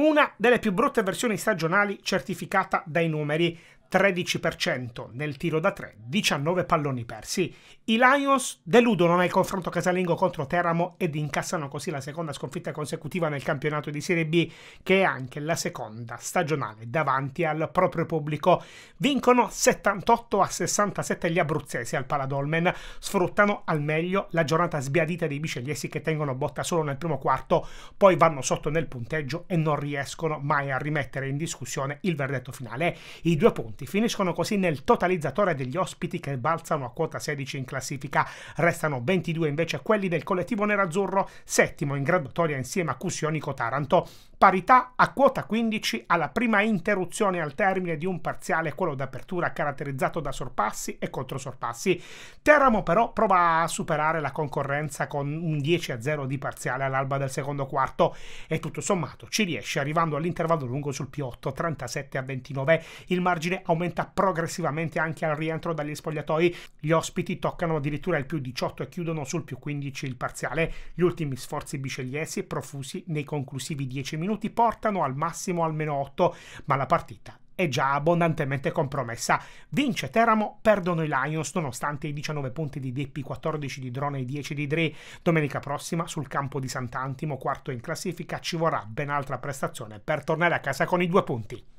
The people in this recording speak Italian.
una delle più brutte versioni stagionali certificata dai numeri, 13% nel tiro da 3, 19 palloni persi. I Lions deludono nel confronto casalingo contro Teramo ed incassano così la seconda sconfitta consecutiva nel campionato di Serie B, che è anche la seconda stagionale davanti al proprio pubblico. Vincono 78 a 67 gli abruzzesi al Paladolmen, sfruttano al meglio la giornata sbiadita dei bicelliesi che tengono botta solo nel primo quarto, poi vanno sotto nel punteggio e non riescono mai a rimettere in discussione il verdetto finale. I due punti punti. Finiscono così nel totalizzatore degli ospiti che balzano a quota 16 in classifica. Restano 22 invece quelli del collettivo nerazzurro, settimo in graduatoria insieme a Cusionico Taranto. Parità a quota 15 alla prima interruzione al termine di un parziale, quello d'apertura caratterizzato da sorpassi e controsorpassi. Teramo però prova a superare la concorrenza con un 10 a 0 di parziale all'alba del secondo quarto e tutto sommato ci riesce arrivando all'intervallo lungo sul P8 37 a 29. Il margine aumenta progressivamente anche al rientro dagli spogliatoi. Gli ospiti toccano addirittura il più 18 e chiudono sul più 15 il parziale. Gli ultimi sforzi bicelliesi profusi nei conclusivi 10 minuti portano al massimo almeno 8, ma la partita è già abbondantemente compromessa. Vince Teramo, perdono i Lions nonostante i 19 punti di Deppi, 14 di Drone e 10 di Dre. Domenica prossima sul campo di Sant'Antimo, quarto in classifica, ci vorrà ben altra prestazione per tornare a casa con i due punti.